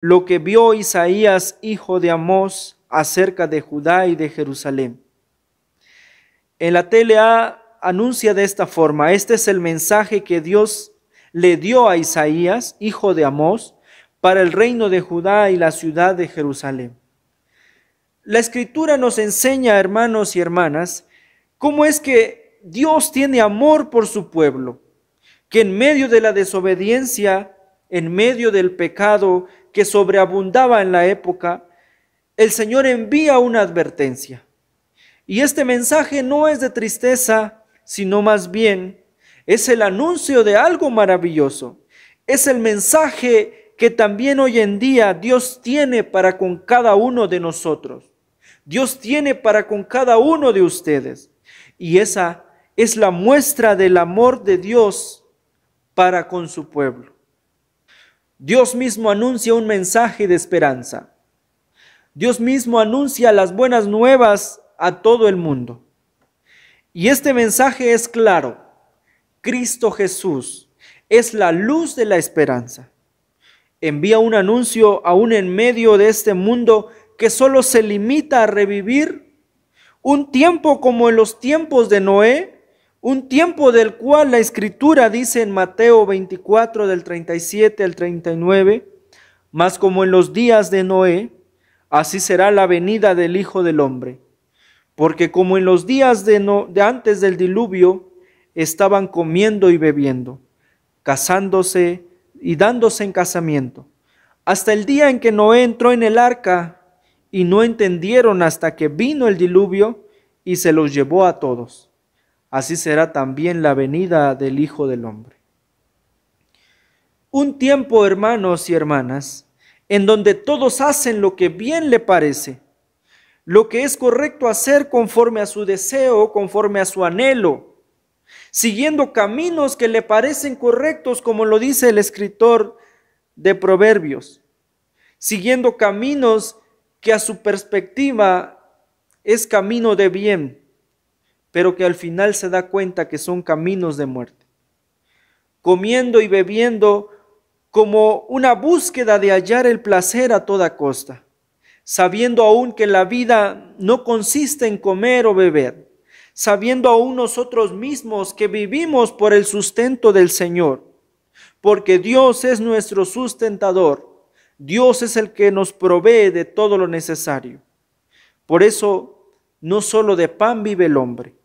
lo que vio Isaías, hijo de Amós, acerca de Judá y de Jerusalén. En la TLA anuncia de esta forma, este es el mensaje que Dios le dio a Isaías, hijo de Amós, para el reino de Judá y la ciudad de Jerusalén. La escritura nos enseña, hermanos y hermanas, cómo es que Dios tiene amor por su pueblo, que en medio de la desobediencia, en medio del pecado, que sobreabundaba en la época, el Señor envía una advertencia. Y este mensaje no es de tristeza, sino más bien es el anuncio de algo maravilloso. Es el mensaje que también hoy en día Dios tiene para con cada uno de nosotros. Dios tiene para con cada uno de ustedes. Y esa es la muestra del amor de Dios para con su pueblo. Dios mismo anuncia un mensaje de esperanza. Dios mismo anuncia las buenas nuevas a todo el mundo. Y este mensaje es claro. Cristo Jesús es la luz de la esperanza. Envía un anuncio aún en medio de este mundo que solo se limita a revivir un tiempo como en los tiempos de Noé un tiempo del cual la escritura dice en Mateo 24 del 37 al 39, mas como en los días de Noé, así será la venida del Hijo del Hombre. Porque como en los días de, de antes del diluvio, estaban comiendo y bebiendo, casándose y dándose en casamiento, hasta el día en que Noé entró en el arca y no entendieron hasta que vino el diluvio y se los llevó a todos así será también la venida del Hijo del Hombre. Un tiempo, hermanos y hermanas, en donde todos hacen lo que bien le parece, lo que es correcto hacer conforme a su deseo, conforme a su anhelo, siguiendo caminos que le parecen correctos, como lo dice el escritor de Proverbios, siguiendo caminos que a su perspectiva es camino de bien pero que al final se da cuenta que son caminos de muerte. Comiendo y bebiendo como una búsqueda de hallar el placer a toda costa, sabiendo aún que la vida no consiste en comer o beber, sabiendo aún nosotros mismos que vivimos por el sustento del Señor, porque Dios es nuestro sustentador, Dios es el que nos provee de todo lo necesario. Por eso, no solo de pan vive el hombre,